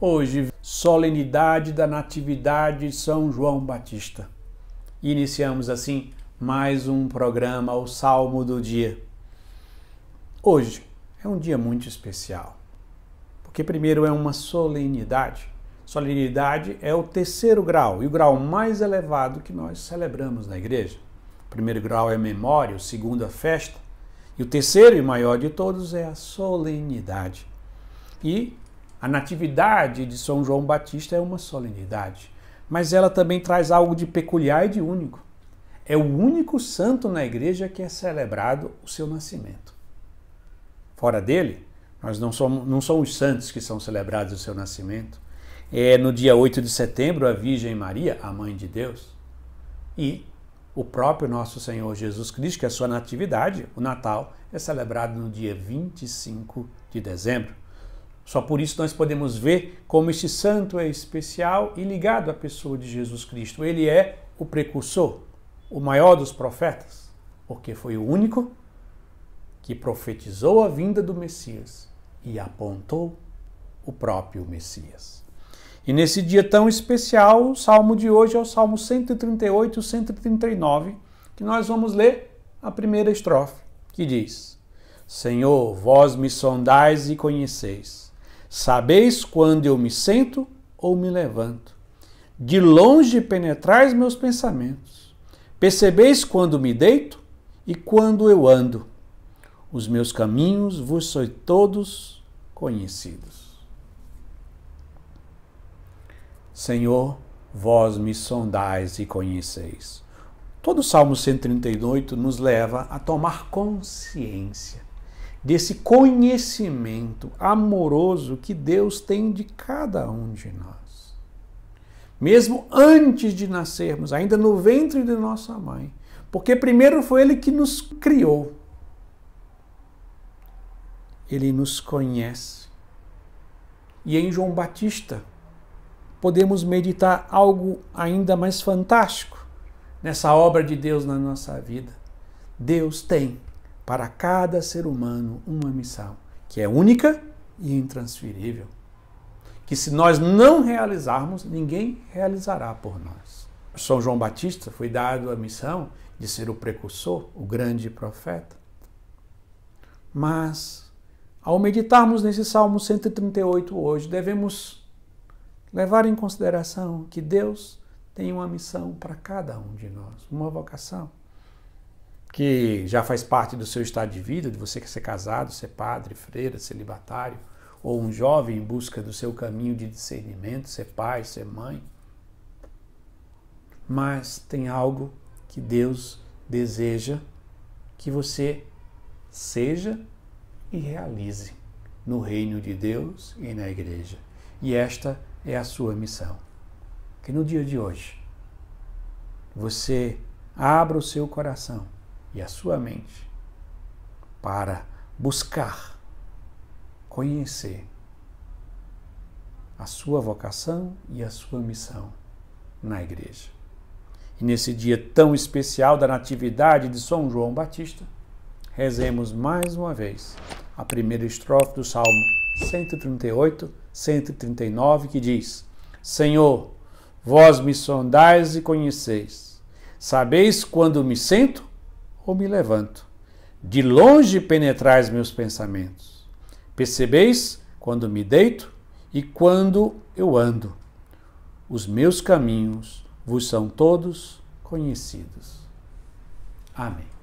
Hoje, solenidade da Natividade de São João Batista. Iniciamos assim mais um programa, o Salmo do Dia. Hoje é um dia muito especial, porque primeiro é uma solenidade. Solenidade é o terceiro grau e o grau mais elevado que nós celebramos na igreja. O primeiro grau é memória, o segundo a festa, e o terceiro e maior de todos é a solenidade. E a Natividade de São João Batista é uma solenidade, mas ela também traz algo de peculiar e de único. É o único santo na igreja que é celebrado o seu nascimento. Fora dele, nós não somos, não somos os santos que são celebrados o seu nascimento. É no dia 8 de setembro, a Virgem Maria, a Mãe de Deus, e o próprio nosso Senhor Jesus Cristo, que é a sua natividade, o Natal, é celebrado no dia 25 de dezembro. Só por isso nós podemos ver como este santo é especial e ligado à pessoa de Jesus Cristo. Ele é o precursor, o maior dos profetas, porque foi o único que profetizou a vinda do Messias e apontou o próprio Messias. E nesse dia tão especial, o salmo de hoje é o salmo 138 e 139, que nós vamos ler a primeira estrofe, que diz: Senhor, vós me sondais e conheceis. Sabeis quando eu me sento ou me levanto. De longe penetrais meus pensamentos. Percebeis quando me deito e quando eu ando. Os meus caminhos vos sois todos conhecidos. Senhor, vós me sondais e conheceis. Todo o Salmo 138 nos leva a tomar consciência desse conhecimento amoroso que Deus tem de cada um de nós. Mesmo antes de nascermos, ainda no ventre de nossa mãe, porque primeiro foi Ele que nos criou. Ele nos conhece. E em João Batista, podemos meditar algo ainda mais fantástico nessa obra de Deus na nossa vida. Deus tem para cada ser humano uma missão, que é única e intransferível. Que se nós não realizarmos, ninguém realizará por nós. São João Batista foi dado a missão de ser o precursor, o grande profeta. Mas, ao meditarmos nesse Salmo 138 hoje, devemos levar em consideração que Deus tem uma missão para cada um de nós, uma vocação que já faz parte do seu estado de vida, de você que é ser casado, ser padre, freira, celibatário, ou um jovem em busca do seu caminho de discernimento, ser pai, ser mãe. Mas tem algo que Deus deseja que você seja e realize no reino de Deus e na igreja. E esta é a sua missão. Que no dia de hoje você abra o seu coração e a sua mente para buscar, conhecer a sua vocação e a sua missão na igreja. E nesse dia tão especial da Natividade de São João Batista, rezemos mais uma vez a primeira estrofe do Salmo 138, 139, que diz: Senhor, vós me sondais e conheceis, sabeis quando me sento ou me levanto. De longe penetrais meus pensamentos. Percebeis quando me deito e quando eu ando. Os meus caminhos vos são todos conhecidos. Amém.